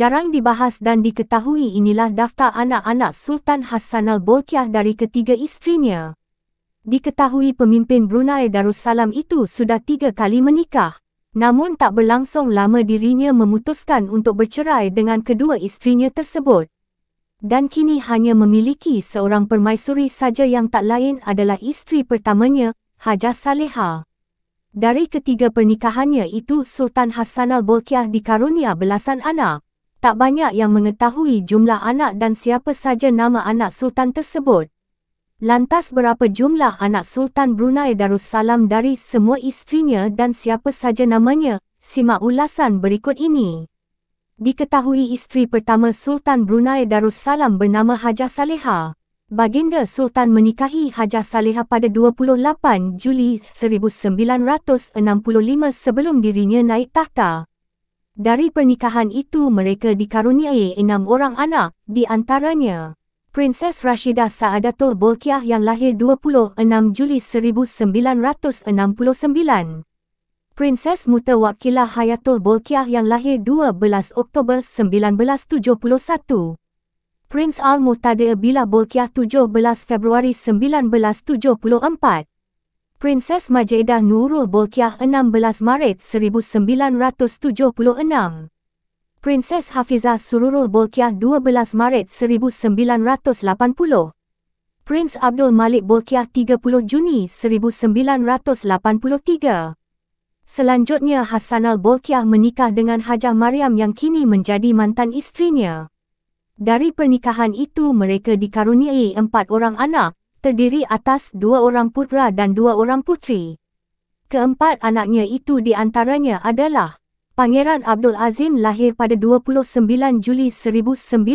Jarang dibahas dan diketahui inilah daftar anak-anak Sultan Hassan Al Bolkiah dari ketiga istrinya. Diketahui pemimpin Brunei Darussalam itu sudah tiga kali menikah. Namun tak berlangsung lama dirinya memutuskan untuk bercerai dengan kedua istrinya tersebut. Dan kini hanya memiliki seorang permaisuri saja yang tak lain adalah istri pertamanya, Hajah Saleha. Dari ketiga pernikahannya itu Sultan Hassan Al Bolkiah dikarunia belasan anak. Tak banyak yang mengetahui jumlah anak dan siapa saja nama anak Sultan tersebut. Lantas berapa jumlah anak Sultan Brunei Darussalam dari semua istrinya dan siapa saja namanya? Simak ulasan berikut ini. Diketahui isteri pertama Sultan Brunei Darussalam bernama Hajah Saleha. Baginda Sultan menikahi Hajah Saleha pada 28 Juli 1965 sebelum dirinya naik tahta. Dari pernikahan itu mereka dikaruniai enam orang anak, di antaranya Princess Rashidah Saadatul Bolkiah yang lahir 26 Juli 1969 Princess Mutawakilah Hayatul Bolkiah yang lahir 12 Oktober 1971 Prince Al-Muhtadir Bila Bolkiah 17 Februari Princess Majedah Nurul Bolkiah 16 Maret 1976 Princess Hafizah Sururul Bolkiah 12 Maret 1980 Prince Abdul Malik Bolkiah 30 Juni 1983 Selanjutnya Hassanal Bolkiah menikah dengan Hajah Mariam yang kini menjadi mantan istrinya. Dari pernikahan itu mereka dikaruniai empat orang anak terdiri atas dua orang putra dan dua orang putri. Keempat anaknya itu di antaranya adalah Pangeran Abdul Azim lahir pada 29 Juli 1982.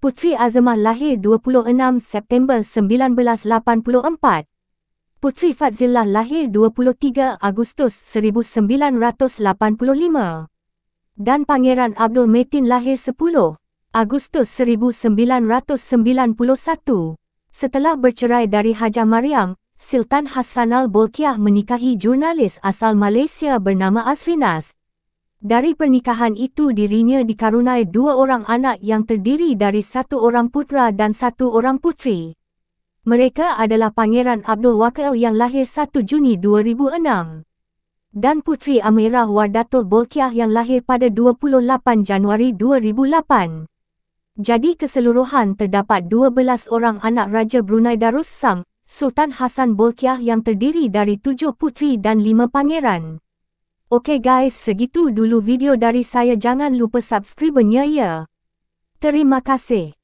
Putri Azamah lahir 26 September 1984. Putri Fadzillah lahir 23 Agustus 1985. Dan Pangeran Abdul Metin lahir 10. Agustus 1991, setelah bercerai dari Hajah Mariam, Sultan Hassanal bolkiah menikahi jurnalis asal Malaysia bernama Asrinas. Dari pernikahan itu dirinya dikarunai dua orang anak yang terdiri dari satu orang putera dan satu orang putri. Mereka adalah Pangeran Abdul Wakil yang lahir 1 Juni 2006 dan Puteri Amirah Wardatul Bolkiah yang lahir pada 28 Januari 2008. Jadi keseluruhan terdapat 12 orang anak Raja Brunei Darussam, Sultan Hasan Bolkiah yang terdiri dari 7 putri dan 5 pangeran. Okey guys, segitu dulu video dari saya. Jangan lupa subscribe-nya ya. Terima kasih.